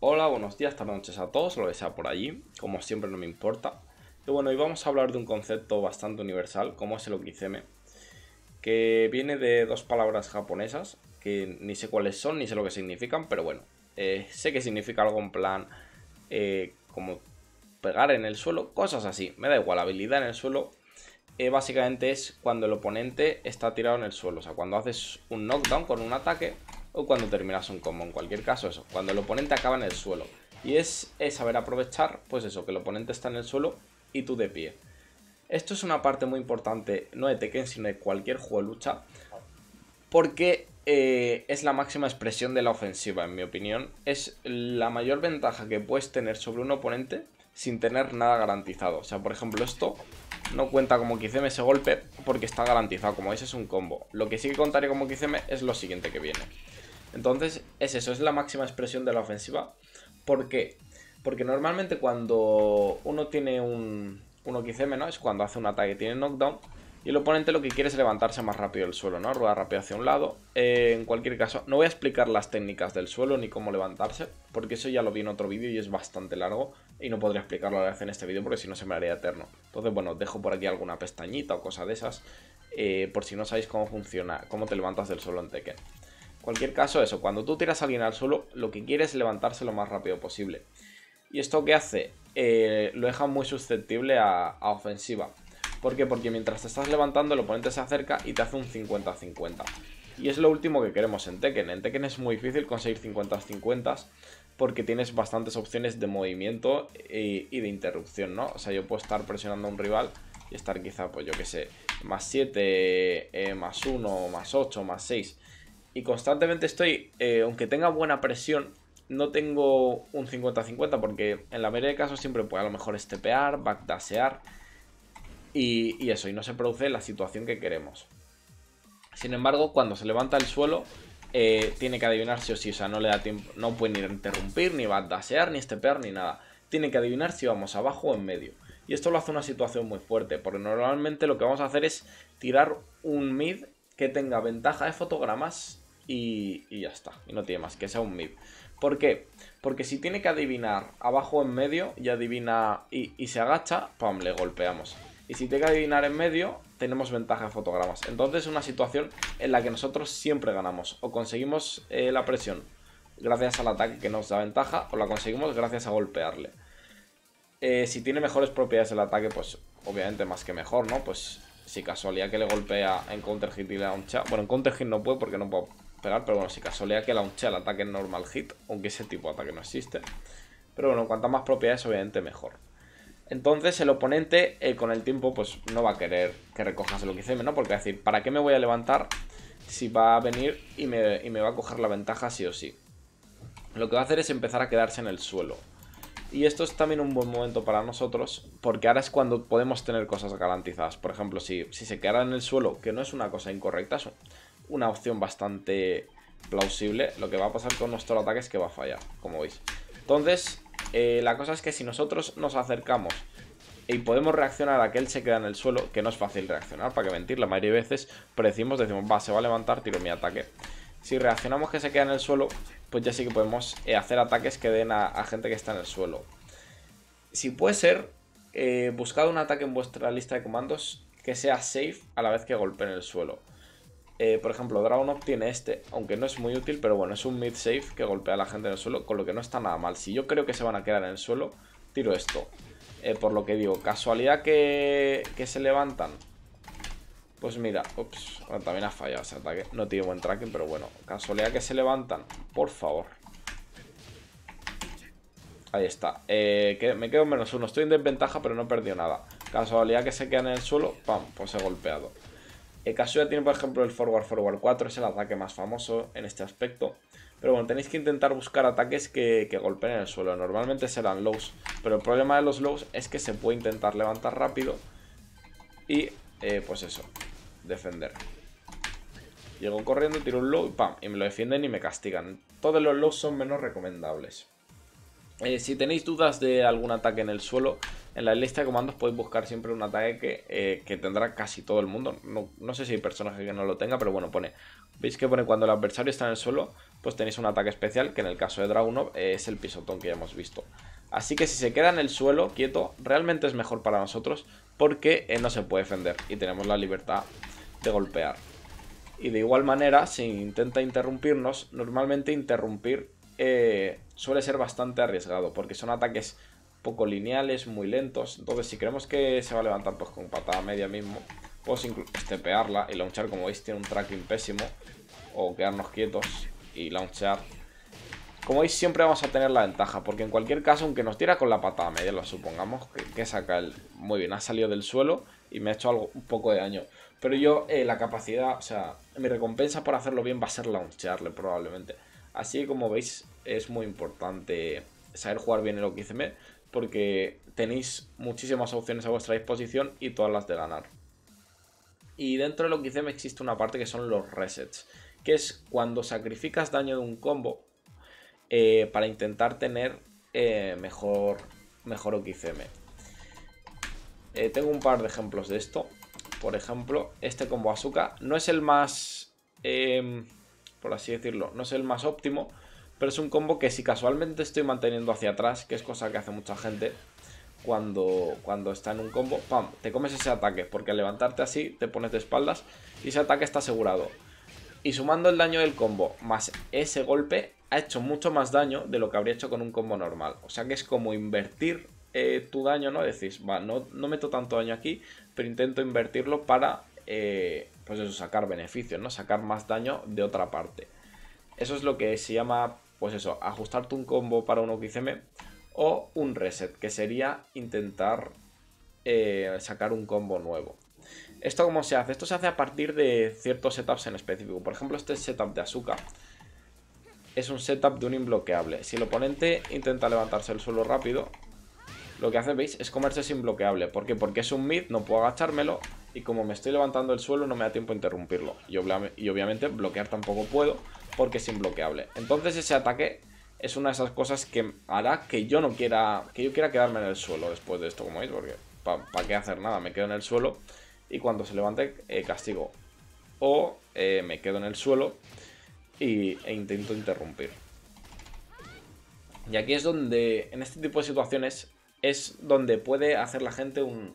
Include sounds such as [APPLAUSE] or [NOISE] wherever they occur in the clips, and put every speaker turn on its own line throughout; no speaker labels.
Hola, buenos días, tardes, noches a todos, lo que sea por allí, como siempre no me importa. Y bueno, hoy vamos a hablar de un concepto bastante universal, como es el okizeme, que viene de dos palabras japonesas, que ni sé cuáles son, ni sé lo que significan, pero bueno, eh, sé que significa algo en plan eh, como pegar en el suelo, cosas así, me da igual, habilidad en el suelo. Eh, básicamente es cuando el oponente está tirado en el suelo, o sea, cuando haces un knockdown con un ataque, o cuando terminas un combo. En cualquier caso, eso, cuando el oponente acaba en el suelo. Y es, saber aprovechar, pues eso, que el oponente está en el suelo y tú de pie. Esto es una parte muy importante, no de Tekken, sino de cualquier juego de lucha, porque eh, es la máxima expresión de la ofensiva, en mi opinión. Es la mayor ventaja que puedes tener sobre un oponente sin tener nada garantizado. O sea, por ejemplo, esto no cuenta como Kizeme ese golpe porque está garantizado. Como ese es un combo. Lo que sí que contaría como Kizeme es lo siguiente que viene. Entonces, es eso, es la máxima expresión de la ofensiva. ¿Por qué? Porque normalmente cuando uno tiene un 1 ¿no? Es cuando hace un ataque, tiene knockdown. Y el oponente lo que quiere es levantarse más rápido del suelo, ¿no? Rueda rápido hacia un lado. Eh, en cualquier caso, no voy a explicar las técnicas del suelo ni cómo levantarse, porque eso ya lo vi en otro vídeo y es bastante largo. Y no podría explicarlo a la en este vídeo porque si no se me haría eterno. Entonces, bueno, dejo por aquí alguna pestañita o cosa de esas, eh, por si no sabéis cómo funciona, cómo te levantas del suelo en Tekken cualquier caso, eso, cuando tú tiras a alguien al suelo, lo que quiere es levantarse lo más rápido posible. ¿Y esto qué hace? Eh, lo deja muy susceptible a, ofensiva. ¿Por qué? Porque mientras te estás levantando, el oponente se acerca y te hace un 50-50. Y es lo último que queremos en Tekken. En Tekken es muy difícil conseguir 50-50 porque tienes bastantes opciones de movimiento y, de interrupción, ¿no? O sea, yo puedo estar presionando a un rival y estar quizá, pues yo qué sé, más 7, eh, más 1, más 8, más 6 y constantemente estoy, eh, aunque tenga buena presión, no tengo un 50-50 porque en la mayoría de casos siempre puede a lo mejor estepear, backdasear y, eso, y no se produce la situación que queremos. Sin embargo, cuando se levanta el suelo, eh, tiene que adivinar si o si. o sea, no le da tiempo, no puede ni interrumpir, ni backdasear, ni estepear, ni nada. Tiene que adivinar si vamos abajo o en medio. Y esto lo hace una situación muy fuerte, porque normalmente lo que vamos a hacer es tirar un mid que tenga ventaja de fotogramas y, ya está. Y no tiene más, que sea un mid ¿Por qué? Porque si tiene que adivinar abajo en medio y adivina y, se agacha, ¡pam! Le golpeamos. Y si tiene que adivinar en medio, tenemos ventaja en fotogramas. Entonces es una situación en la que nosotros siempre ganamos. O conseguimos eh, la presión gracias al ataque que nos da ventaja, o la conseguimos gracias a golpearle. Eh, si tiene mejores propiedades el ataque, pues obviamente más que mejor, ¿no? Pues si casualidad que le golpea en counter hit y le da un chat. Bueno, en counter hit no puede porque no puedo pero bueno, si casualidad que launché el ataque normal hit, aunque ese tipo de ataque no existe. Pero bueno, cuantas más propiedades, obviamente mejor. Entonces el oponente eh, con el tiempo pues no va a querer que recojas el UQCM, ¿no? Porque va a decir, ¿para qué me voy a levantar si va a venir y me, va a coger la ventaja sí o sí? Lo que va a hacer es empezar a quedarse en el suelo. Y esto es también un buen momento para nosotros, porque ahora es cuando podemos tener cosas garantizadas. Por ejemplo, si, si se quedara en el suelo, que no es una cosa incorrecta, una opción bastante plausible. Lo que va a pasar con nuestro ataque es que va a fallar, como veis. Entonces, eh, la cosa es que si nosotros nos acercamos y podemos reaccionar a que él se queda en el suelo, que no es fácil reaccionar, para que mentir, la mayoría de veces predecimos, decimos, va, se va a levantar, tiro mi ataque. Si reaccionamos que se queda en el suelo, pues ya sí que podemos eh, hacer ataques que den a, gente que está en el suelo. Si puede ser, eh, buscad un ataque en vuestra lista de comandos que sea safe a la vez que en el suelo. Eh, por ejemplo, Dragunov tiene este, aunque no es muy útil, pero bueno, es un mid-safe que golpea a la gente en el suelo, con lo que no está nada mal. Si yo creo que se van a quedar en el suelo, tiro esto. Eh, por lo que digo, casualidad que, se levantan. Pues mira, también ha fallado ese ataque. No tiene buen tracking, pero bueno, casualidad que se levantan. Por favor. Ahí está. Eh, me quedo menos uno. Estoy en desventaja, pero no he perdido nada. Casualidad que se quedan en el suelo. Pam, pues he golpeado caso ya tiene, por ejemplo, el forward forward 4, es el ataque más famoso en este aspecto. Pero bueno, tenéis que intentar buscar ataques que, que golpeen el suelo. Normalmente serán lows, pero el problema de los lows es que se puede intentar levantar rápido y, eh, pues eso, defender. Llego corriendo, tiro un low y pam, y me lo defienden y me castigan. Todos los lows son menos recomendables. Eh, si tenéis dudas de algún ataque en el suelo, en la lista de comandos podéis buscar siempre un ataque que, eh, tendrá casi todo el mundo. No, sé si hay personaje que no lo tenga, pero bueno, pone. Veis que pone cuando el adversario está en el suelo, pues tenéis un ataque especial, que en el caso de Dragunov eh, es el pisotón que ya hemos visto. Así que si se queda en el suelo, quieto, realmente es mejor para nosotros, porque eh, no se puede defender y tenemos la libertad de golpear. Y de igual manera, si intenta interrumpirnos, normalmente interrumpir suele ser bastante arriesgado, porque son ataques poco lineales, muy lentos. Entonces, si queremos que se va a levantar pues con patada media mismo, podemos incluso estepearla y launchar, como veis, tiene un tracking pésimo. O quedarnos quietos y launchar. Como veis, siempre vamos a tener la ventaja, porque en cualquier caso, aunque nos tira con la patada media, lo supongamos, que, saca el... Muy bien, ha salido del suelo y me ha hecho algo, un poco de daño. Pero yo, eh, la capacidad, o sea, mi recompensa por hacerlo bien va a ser launcharle probablemente. Así que como veis, es muy importante saber jugar bien el OQCM, porque tenéis muchísimas opciones a vuestra disposición y todas las de ganar. Y dentro del OQCM existe una parte que son los resets, que es cuando sacrificas daño de un combo eh, para intentar tener eh, mejor, mejor OQCM. Eh, tengo un par de ejemplos de esto. Por ejemplo, este combo azúcar no es el más, em, por así decirlo, no es el más óptimo, pero es un combo que si casualmente estoy manteniendo hacia atrás, que es cosa que hace mucha gente, cuando, cuando está en un combo, ¡pam! Te comes ese ataque, porque al levantarte así te pones de espaldas y ese ataque está asegurado. Y sumando el daño del combo más ese golpe, ha hecho mucho más daño de lo que habría hecho con un combo normal. O sea que es como invertir eh, tu daño, ¿no? Decís, va, no, meto tanto daño aquí, pero intento invertirlo para, eh, pues eso, sacar beneficios, ¿no? Sacar más daño de otra parte. Eso es lo que se llama pues eso, ajustarte un combo para un OQCM o un reset, que sería intentar eh, sacar un combo nuevo. ¿Esto cómo se hace? Esto se hace a partir de ciertos setups en específico. Por ejemplo, este setup de Azúcar es un setup de un imbloqueable. Si el oponente intenta levantarse el suelo rápido, lo que hace, veis, es comerse ese bloqueable. ¿Por qué? Porque es un mid, no puedo agachármelo. Y como me estoy levantando el suelo, no me da tiempo a interrumpirlo. y obviamente bloquear tampoco puedo porque es imbloqueable. Entonces ese ataque es una de esas cosas que hará que yo no quiera, que yo quiera quedarme en el suelo después de esto, como veis, porque ¿para qué hacer nada? Me quedo en el suelo y cuando se levante eh, castigo. O eh, me quedo en el suelo e intento interrumpir. Y aquí es donde, en este tipo de situaciones, es donde puede hacer la gente un,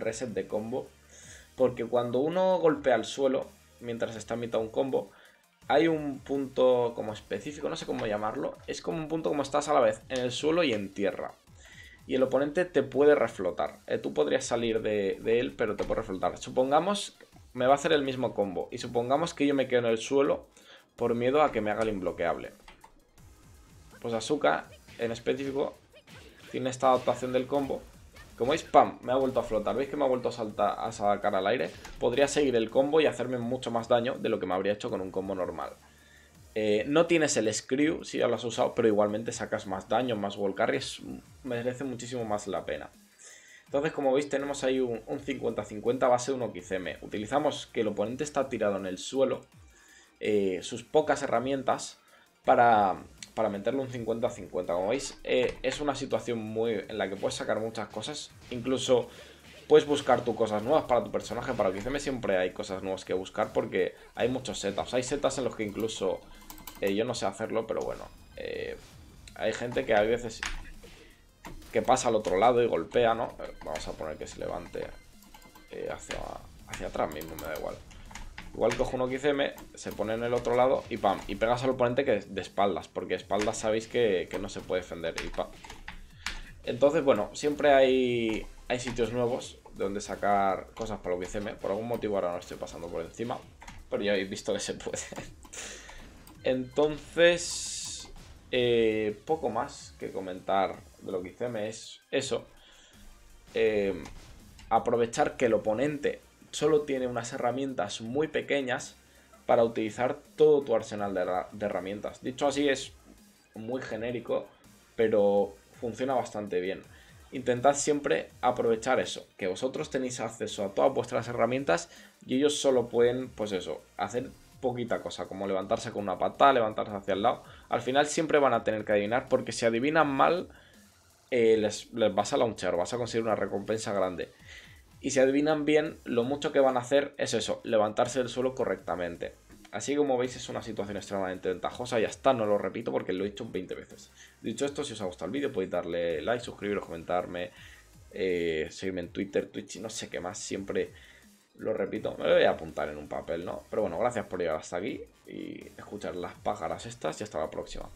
reset de combo. Porque cuando uno golpea al suelo, mientras está en mitad de un combo, hay un punto como específico, no sé cómo llamarlo, es como un punto como estás a la vez en el suelo y en tierra. Y el oponente te puede reflotar. Eh, tú podrías salir de, él, pero te puede reflotar. Supongamos, me va a hacer el mismo combo. Y supongamos que yo me quedo en el suelo por miedo a que me haga el imbloqueable. Pues Asuka, en específico, tiene esta adaptación del combo como veis, pam, me ha vuelto a flotar. ¿Veis que me ha vuelto a, saltar, a sacar al aire? Podría seguir el combo y hacerme mucho más daño de lo que me habría hecho con un combo normal. Eh, no tienes el Screw si ya lo has usado, pero igualmente sacas más daño, más wall carries. Merece muchísimo más la pena. Entonces, como veis, tenemos ahí un 50-50 base 1XM. Utilizamos que el oponente está tirado en el suelo, eh, sus pocas herramientas, para para meterle un 50-50. Como veis, eh, es una situación muy en la que puedes sacar muchas cosas. Incluso puedes buscar tus cosas nuevas para tu personaje. Para me siempre hay cosas nuevas que buscar porque hay muchos setups. Hay setups en los que incluso eh, yo no sé hacerlo, pero bueno. Eh, hay gente que a veces que pasa al otro lado y golpea, ¿no? Vamos a poner que se levante hacia atrás mismo, me da igual. Igual cojo un OXM, se pone en el otro lado y pam, y pegas al oponente que de espaldas, porque espaldas sabéis que, no se puede defender y pam. Entonces, bueno, siempre hay, hay sitios nuevos donde sacar cosas para que Por algún motivo ahora no estoy pasando por encima, pero ya habéis visto que se puede. [LAUGHS] Entonces, eh, poco más que comentar de lo que es eso. Eh, aprovechar que el oponente solo tiene unas herramientas muy pequeñas para utilizar todo tu arsenal de, herramientas. Dicho así, es muy genérico, pero funciona bastante bien. Intentad siempre aprovechar eso, que vosotros tenéis acceso a todas vuestras herramientas y ellos solo pueden, pues eso, hacer poquita cosa, como levantarse con una pata, levantarse hacia el lado. Al final siempre van a tener que adivinar, porque si adivinan mal, eh, les, les, vas a launchar, vas a conseguir una recompensa grande. Y si adivinan bien, lo mucho que van a hacer es eso, levantarse del suelo correctamente. Así como veis es una situación extremadamente ventajosa y hasta no lo repito porque lo he dicho 20 veces. Dicho esto, si os ha gustado el vídeo podéis darle like, suscribiros, comentarme, eh, seguirme en Twitter, Twitch y no sé qué más. Siempre lo repito, me lo voy a apuntar en un papel, ¿no? Pero bueno, gracias por llegar hasta aquí y escuchar las pájaras estas y hasta la próxima.